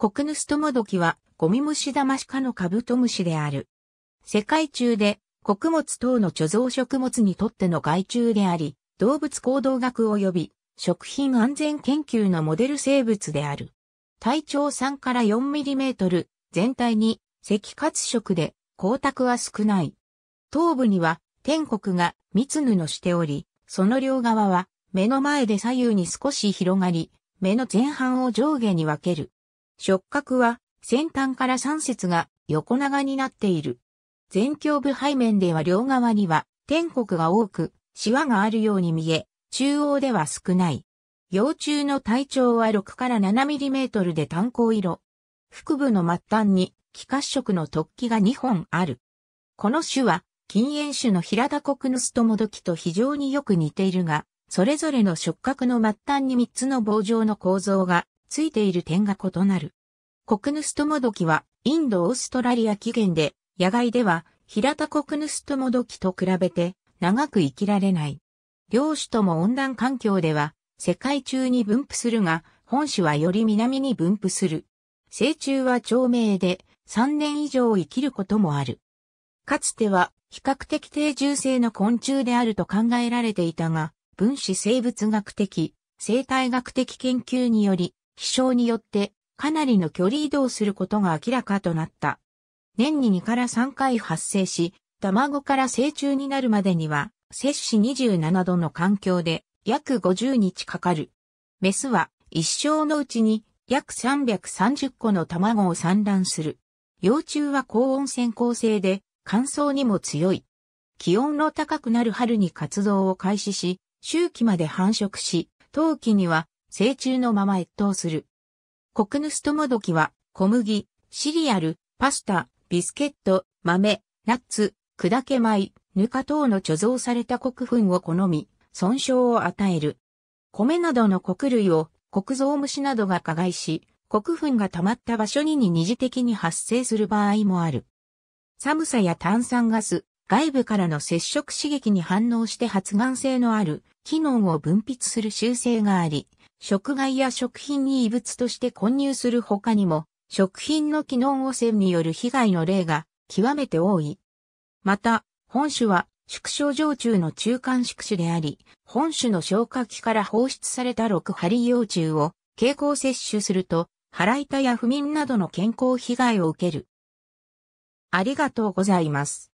国ヌストモドキは、ゴミ虫ダマシ科のカブトムシである。世界中で、穀物等の貯蔵食物にとっての害虫であり、動物行動学及び、食品安全研究のモデル生物である。体長3から4ミリメートル、全体に赤褐色で光沢は少ない。頭部には天国が密布のしており、その両側は目の前で左右に少し広がり、目の前半を上下に分ける。触角は先端から3節が横長になっている。全胸部背面では両側には天国が多く、シワがあるように見え、中央では少ない。幼虫の体長は6から7ミリメートルで単行色。腹部の末端に気褐色の突起が2本ある。この種は禁煙種の平田国ヌスともどきと非常によく似ているが、それぞれの触角の末端に3つの棒状の構造がついている点が異なる。コクヌストモドキは、インド・オーストラリア起源で、野外では、平田コクヌストモドキと比べて、長く生きられない。両種とも温暖環境では、世界中に分布するが、本種はより南に分布する。成虫は長命で、3年以上生きることもある。かつては、比較的定住性の昆虫であると考えられていたが、分子生物学的、生態学的研究により、飛翔によってかなりの距離移動することが明らかとなった。年に2から3回発生し、卵から成虫になるまでには、摂氏27度の環境で約50日かかる。メスは一生のうちに約330個の卵を産卵する。幼虫は高温潜行性で乾燥にも強い。気温の高くなる春に活動を開始し、周期まで繁殖し、冬季には成虫のまま越冬する。コクヌストモドキは、小麦、シリアル、パスタ、ビスケット、豆、ナッツ、砕け米、ぬか等の貯蔵された穀粉を好み、損傷を与える。米などの穀類を、穀造虫などが加害し、穀粉が溜まった場所にに二次的に発生する場合もある。寒さや炭酸ガス、外部からの接触刺激に反応して発がん性のある機能を分泌する習性があり、食害や食品に異物として混入する他にも、食品の機能汚染による被害の例が極めて多い。また、本種は縮小常駐の中間宿主であり、本種の消化器から放出された6針幼虫を経口摂取すると、腹痛や不眠などの健康被害を受ける。ありがとうございます。